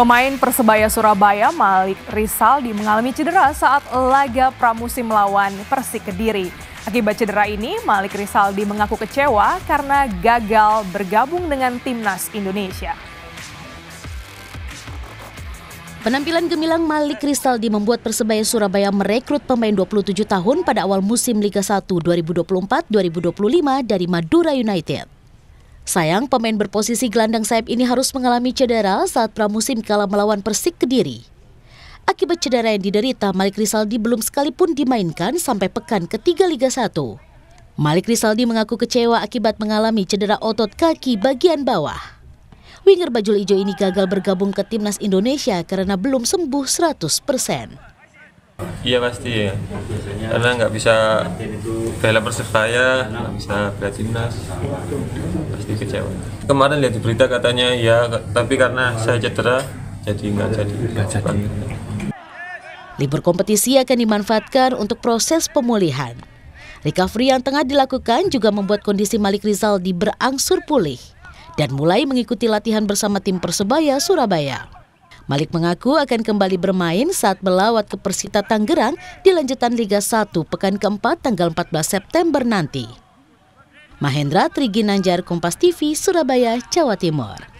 Pemain Persebaya Surabaya Malik Risaldi mengalami cedera saat laga pramusim melawan Persik Kediri. Akibat cedera ini, Malik Risaldi mengaku kecewa karena gagal bergabung dengan timnas Indonesia. Penampilan gemilang Malik Kristaldi membuat Persebaya Surabaya merekrut pemain 27 tahun pada awal musim Liga 1 2024-2025 dari Madura United. Sayang, pemain berposisi gelandang sayap ini harus mengalami cedera saat pramusim kala melawan Persik Kediri. Akibat cedera yang diderita, Malik Rizaldi belum sekalipun dimainkan sampai pekan ketiga Liga 1. Malik Rizaldi mengaku kecewa akibat mengalami cedera otot kaki bagian bawah. Winger bajul ijo ini gagal bergabung ke timnas Indonesia karena belum sembuh 100 persen. Iya pasti ya. Karena nggak bisa bela persebaya, nggak bisa bela timnas, pasti kecewa. Kemarin lihat di berita katanya ya, tapi karena saya cedera, jadi nggak jadi. Gak jadi. Libur kompetisi akan dimanfaatkan untuk proses pemulihan. Recovery yang tengah dilakukan juga membuat kondisi Malik di berangsur pulih dan mulai mengikuti latihan bersama tim Persebaya Surabaya. Malik mengaku akan kembali bermain saat melawat ke Persita Tangerang di lanjutan Liga 1 pekan keempat tanggal 14 September nanti. Mahendra Triginanjar Kompas TV, Surabaya, Jawa Timur.